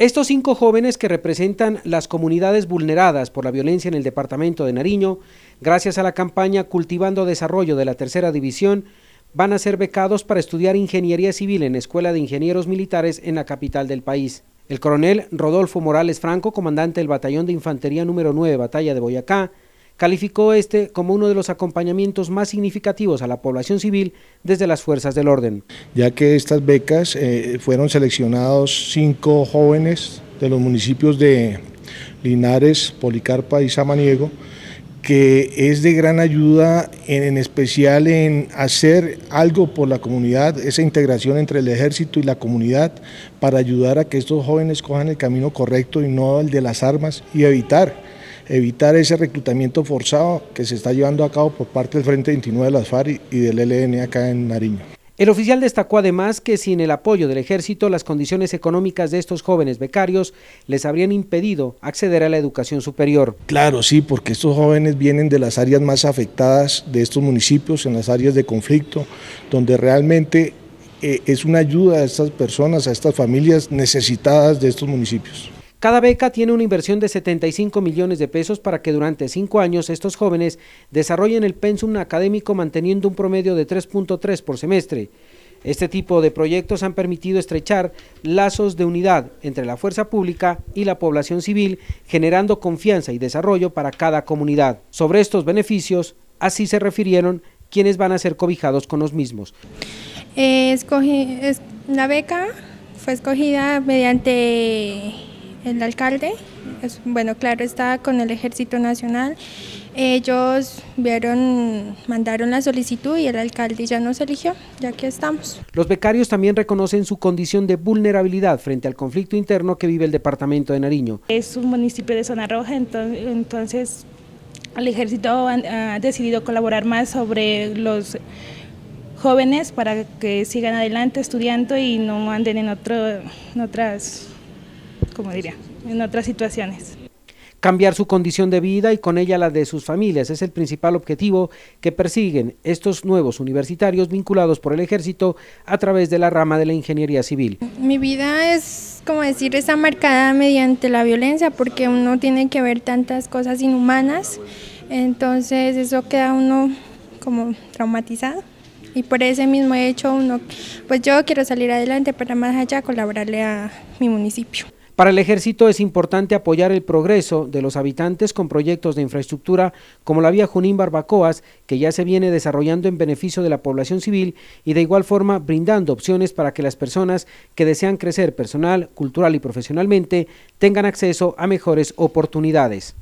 Estos cinco jóvenes que representan las comunidades vulneradas por la violencia en el departamento de Nariño, gracias a la campaña Cultivando Desarrollo de la Tercera División, van a ser becados para estudiar ingeniería civil en Escuela de Ingenieros Militares en la capital del país. El coronel Rodolfo Morales Franco, comandante del Batallón de Infantería número 9, Batalla de Boyacá, calificó este como uno de los acompañamientos más significativos a la población civil desde las fuerzas del orden. Ya que estas becas eh, fueron seleccionados cinco jóvenes de los municipios de Linares, Policarpa y Samaniego, que es de gran ayuda en, especial en hacer algo por la comunidad, esa integración entre el ejército y la comunidad para ayudar a que estos jóvenes cojan el camino correcto y no el de las armas y evitar evitar ese reclutamiento forzado que se está llevando a cabo por parte del Frente 29 de las FARC y del ELN acá en Nariño. El oficial destacó además que sin el apoyo del ejército las condiciones económicas de estos jóvenes becarios les habrían impedido acceder a la educación superior. Claro, sí, porque estos jóvenes vienen de las áreas más afectadas de estos municipios, en las áreas de conflicto, donde realmente eh, es una ayuda a estas personas, a estas familias necesitadas de estos municipios. Cada beca tiene una inversión de 75 millones de pesos para que durante cinco años estos jóvenes desarrollen el pensum académico manteniendo un promedio de 3.3 por semestre. Este tipo de proyectos han permitido estrechar lazos de unidad entre la fuerza pública y la población civil, generando confianza y desarrollo para cada comunidad. Sobre estos beneficios, así se refirieron quienes van a ser cobijados con los mismos. Eh, la beca fue escogida mediante el alcalde, es, bueno, claro, está con el Ejército Nacional. Ellos vieron, mandaron la solicitud y el alcalde ya nos eligió, ya que estamos. Los becarios también reconocen su condición de vulnerabilidad frente al conflicto interno que vive el departamento de Nariño. Es un municipio de zona roja, entonces, el ejército ha decidido colaborar más sobre los jóvenes para que sigan adelante estudiando y no anden en, otro, en otras como diría, en otras situaciones. Cambiar su condición de vida y con ella la de sus familias es el principal objetivo que persiguen estos nuevos universitarios vinculados por el ejército a través de la rama de la ingeniería civil. Mi vida es, como decir, está marcada mediante la violencia porque uno tiene que ver tantas cosas inhumanas, entonces eso queda uno como traumatizado y por ese mismo hecho uno, pues yo quiero salir adelante para más allá colaborarle a mi municipio. Para el ejército es importante apoyar el progreso de los habitantes con proyectos de infraestructura como la vía Junín Barbacoas, que ya se viene desarrollando en beneficio de la población civil y de igual forma brindando opciones para que las personas que desean crecer personal, cultural y profesionalmente tengan acceso a mejores oportunidades.